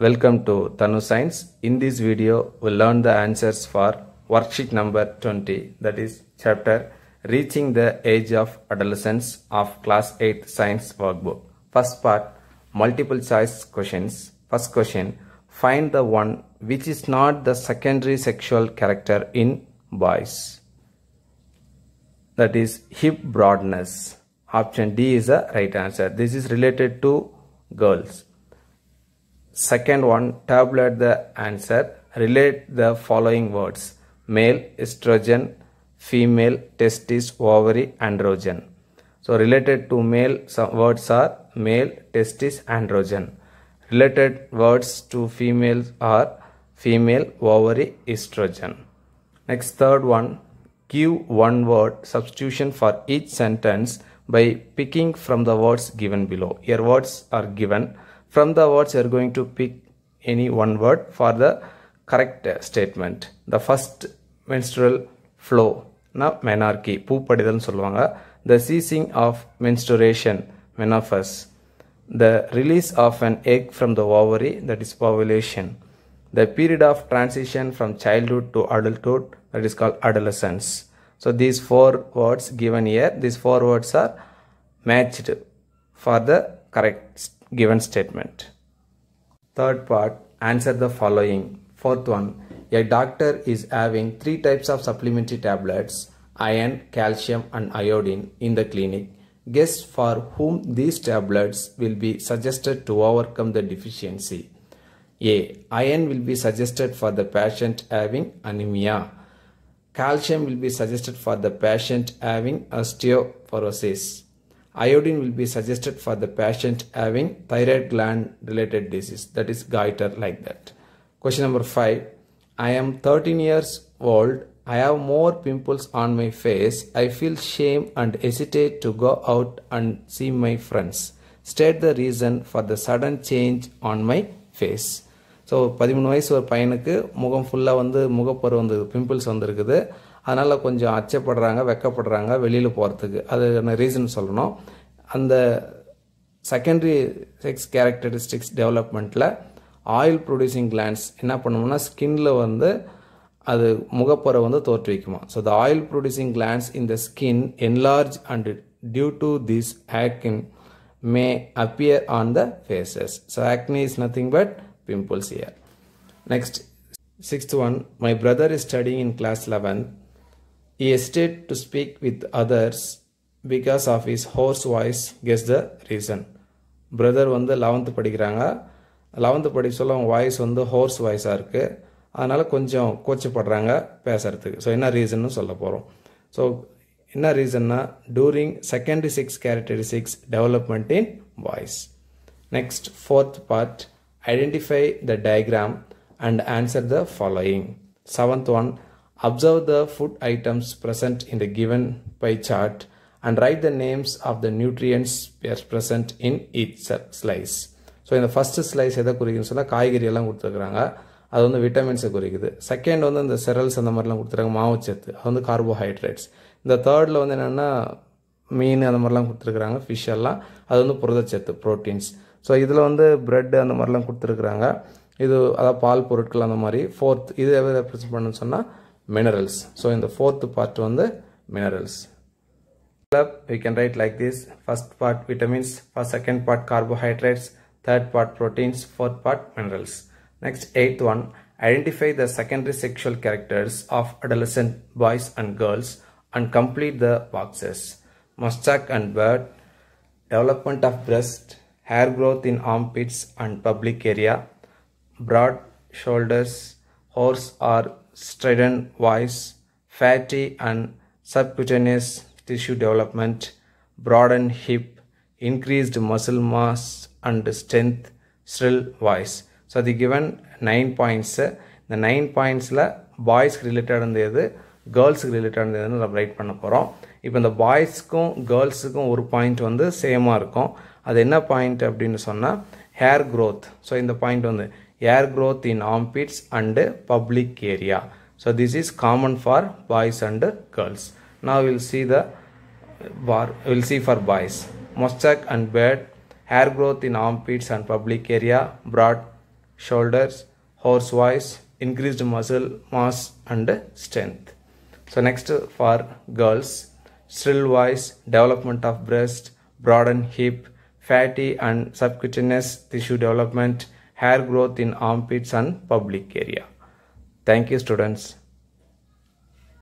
Welcome to Tanu Science. In this video, we'll learn the answers for worksheet number 20, that is chapter Reaching the Age of Adolescence of Class 8 Science Workbook. First part, multiple choice questions. First question, find the one which is not the secondary sexual character in boys. That is hip broadness. Option D is the right answer. This is related to girls. Second one, tabulate the answer. Relate the following words. Male, estrogen, female, testis, ovary, androgen. So related to male some words are male, testis, androgen. Related words to females are female, ovary, estrogen. Next third one, give one word substitution for each sentence by picking from the words given below. Your words are given from the words, you are going to pick any one word for the correct statement. The first menstrual flow. Now, menarche, பூப்படிதல் சொல்லுவாங்க. The ceasing of menstruation, menopause. The release of an egg from the ovary, that is ovulation. The period of transition from childhood to adulthood, that is called adolescence. So these four words given here, these four words are matched for the correct given statement. Third part, answer the following. Fourth one, a doctor is having three types of supplementary tablets, iron, calcium and iodine in the clinic. Guess for whom these tablets will be suggested to overcome the deficiency. A. Iron will be suggested for the patient having anemia. Calcium will be suggested for the patient having osteoporosis iodine will be suggested for the patient having thyroid gland related disease that is goiter like that question number 5 i am 13 years old i have more pimples on my face i feel shame and hesitate to go out and see my friends state the reason for the sudden change on my face so பதிமூணு வயசு ஒரு பையனுக்கு முகம் ஃபுல்லாக வந்து முகப்பரு வந்து pimples வந்துருக்குது அதனால் கொஞ்சம் அச்சப்படுறாங்க வெக்கப்படுறாங்க வெளியில் போகிறதுக்கு அதுக்கான ரீசன் சொல்லணும் அந்த செகண்டரி செக்ஸ் கேரக்டரிஸ்டிக்ஸ் டெவலப்மெண்ட்டில் ஆயில் ப்ரொடியூசிங் கிளான்ஸ் என்ன பண்ணுவோம்னா ஸ்கின்ல வந்து அது முகப்பரை வந்து தோற்றுவிக்குமா so the oil producing glands in the skin enlarge and due to this acne may appear on the faces so acne is nothing but pimples here. Next, sixth one, my brother is studying in class 11. He hesitated to speak with others because of his hoarse voice guess the reason brother வந்து eleventh படிக்கிறாங்க eleventh படி சொல்ல அவங்க voice வந்து horse வாய்ஸாக இருக்குது அதனால் கொஞ்சம் கோச்சப்படுறாங்க பேசுகிறதுக்கு ஸோ என்ன ரீசன்னு சொல்ல போகிறோம் ஸோ என்ன ரீசன்னா during secondary sex characteristics development in voice next fourth part Identify the diagram and answer the following. Seventh one, observe the food items present in the given pie chart and write the names of the nutrients present in each slice. So இந்த first slice எதை குறிக்குன்னு சொன்னால் காய்கறியெல்லாம் கொடுத்துருக்குறாங்க அது வந்து விட்டமின்ஸை குறிக்குது second வந்து இந்த செரல்ஸ் அந்த மாதிரிலாம் கொடுத்துருக்காங்க மாவுச்சத்து அது வந்து கார்போஹைட்ரேட்ஸ் இந்த தேர்டில் வந்து என்னென்னா மீன் அந்த மாதிரிலாம் கொடுத்துருக்குறாங்க ஃபிஷ் எல்லாம் அது வந்து புரதச்சத்து ப்ரோட்டீன்ஸ் ஸோ இதில் வந்து ப்ரெட்டு அந்த மாதிரிலாம் கொடுத்துருக்குறாங்க இது அதாவது பால் பொருட்கள் அந்த மாதிரி ஃபோர்த் இது எவ்வளோ ரெப்ரசன்ட் பண்ணுன்னு சொன்னால் மினரல்ஸ் ஸோ இந்த ஃபோர்த்து பார்ட் வந்து minerals we can write like this first part vitamins first second part carbohydrates third part proteins fourth part minerals next eighth one identify the secondary sexual characters of adolescent boys and girls and complete the boxes moustache and beard development of breast hair growth in armpits and public area, broad shoulders, hoarse or strident voice, fatty and subcutaneous tissue development, broadened hip, increased muscle mass and strength, shrill voice. So அது given nine points இந்த nine பாயிண்ட்ஸில் பாய்ஸ்க்கு ரிலேட்டடாக இருந்தது கேர்ள்ஸுக்கு ரிலேட்டடாக இருந்ததுன்னு நம்ம right பண்ண போகிறோம் இப்போ இந்த பாய்ஸ்க்கும் கேர்ள்ஸுக்கும் ஒரு பாயிண்ட் வந்து சேமாக இருக்கும் point அது என்ன பாயிண்ட் அப்படின்னு சொன்னால் ஹேர் க்ரோத் ஸோ இந்த பாயிண்ட் வந்து hair growth in armpits and public area. So this is common for boys and girls. now we'll see the bar we'll see for boys mustache and beard hair growth in armpits and public area broad shoulders horse voice increased muscle mass and strength so next for girls shrill voice development of breast broadened hip fatty and subcutaneous tissue development, hair growth in armpits and public area. Thank you students.